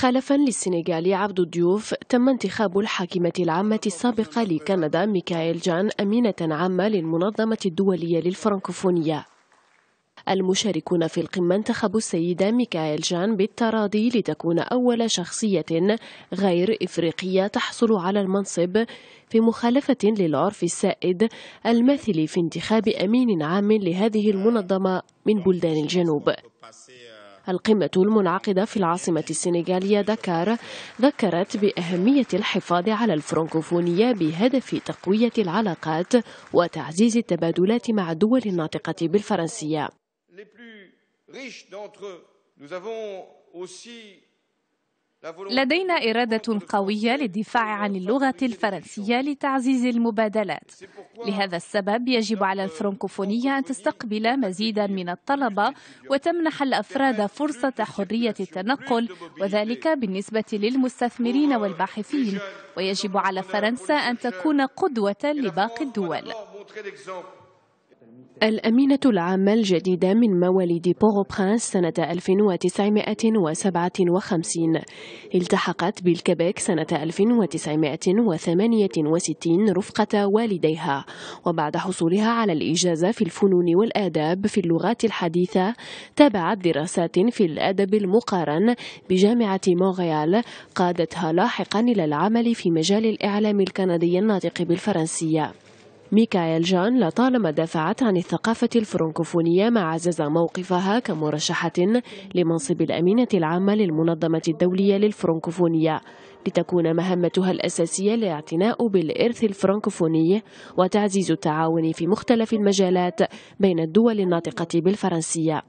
خلفا للسنغالي عبد الضيوف تم انتخاب الحاكمة العامة السابقة لكندا ميكائيل جان أمينة عامة للمنظمة الدولية للفرنكوفونية المشاركون في القمة انتخبوا السيدة ميكائيل جان بالتراضي لتكون أول شخصية غير إفريقية تحصل على المنصب في مخالفة للعرف السائد الماثل في انتخاب أمين عام لهذه المنظمة من بلدان الجنوب القمة المنعقدة في العاصمة السنغالية دكار ذكرت بأهمية الحفاظ على الفرنكوفونية بهدف تقوية العلاقات وتعزيز التبادلات مع الدول الناطقة بالفرنسية. لدينا إرادة قوية للدفاع عن اللغة الفرنسية لتعزيز المبادلات لهذا السبب يجب على الفرنكوفونية أن تستقبل مزيدا من الطلبة وتمنح الأفراد فرصة حرية التنقل وذلك بالنسبة للمستثمرين والباحثين ويجب على فرنسا أن تكون قدوة لباقي الدول الأمينة العامة الجديدة من مواليد برانس سنة 1957 التحقت بالكيبيك سنة 1968 رفقة والديها وبعد حصولها على الإجازة في الفنون والآداب في اللغات الحديثة تابعت دراسات في الأدب المقارن بجامعة مونريال قادتها لاحقا إلى العمل في مجال الإعلام الكندي الناطق بالفرنسية ميكايل جان لطالما دافعت عن الثقافة الفرنكوفونية ما عزز موقفها كمرشحة لمنصب الأمينة العامة للمنظمة الدولية للفرنكوفونية لتكون مهمتها الأساسية الاعتناء بالإرث الفرنكوفوني وتعزيز التعاون في مختلف المجالات بين الدول الناطقة بالفرنسية